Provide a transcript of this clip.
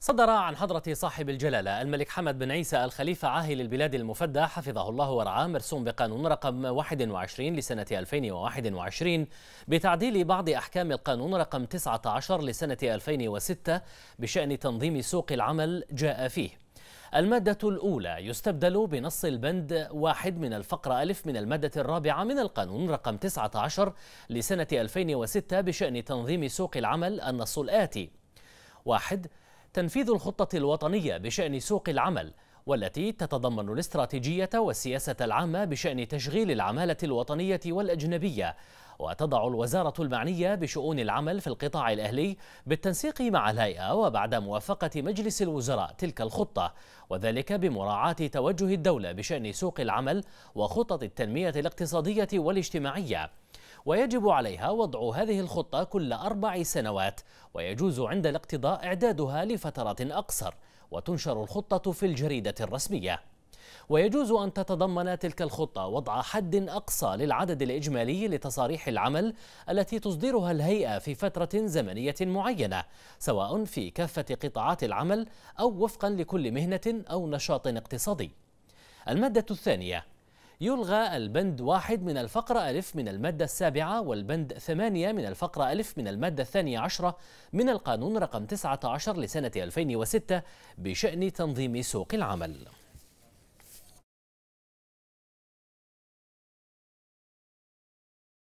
صدر عن حضرة صاحب الجلالة الملك حمد بن عيسى الخليفة عاهل البلاد المفدى حفظه الله ورعاه مرسوم بقانون رقم 21 لسنة 2021 بتعديل بعض أحكام القانون رقم 19 لسنة 2006 بشأن تنظيم سوق العمل جاء فيه المادة الأولى يستبدل بنص البند واحد من الفقرة ألف من المادة الرابعة من القانون رقم 19 لسنة 2006 بشأن تنظيم سوق العمل النص الآتي واحد تنفيذ الخطة الوطنية بشأن سوق العمل والتي تتضمن الاستراتيجية والسياسة العامة بشأن تشغيل العمالة الوطنية والأجنبية وتضع الوزارة المعنية بشؤون العمل في القطاع الأهلي بالتنسيق مع الهيئة وبعد موافقة مجلس الوزراء تلك الخطة وذلك بمراعاة توجه الدولة بشأن سوق العمل وخطط التنمية الاقتصادية والاجتماعية ويجب عليها وضع هذه الخطة كل أربع سنوات ويجوز عند الاقتضاء إعدادها لفترات أقصر وتنشر الخطة في الجريدة الرسمية ويجوز أن تتضمن تلك الخطة وضع حد أقصى للعدد الإجمالي لتصاريح العمل التي تصدرها الهيئة في فترة زمنية معينة سواء في كافة قطاعات العمل أو وفقا لكل مهنة أو نشاط اقتصادي المادة الثانية يلغى البند واحد من الفقرة ألف من المادة السابعة والبند ثمانية من الفقرة ألف من المادة الثانية عشرة من القانون رقم 19 لسنة 2006 بشأن تنظيم سوق العمل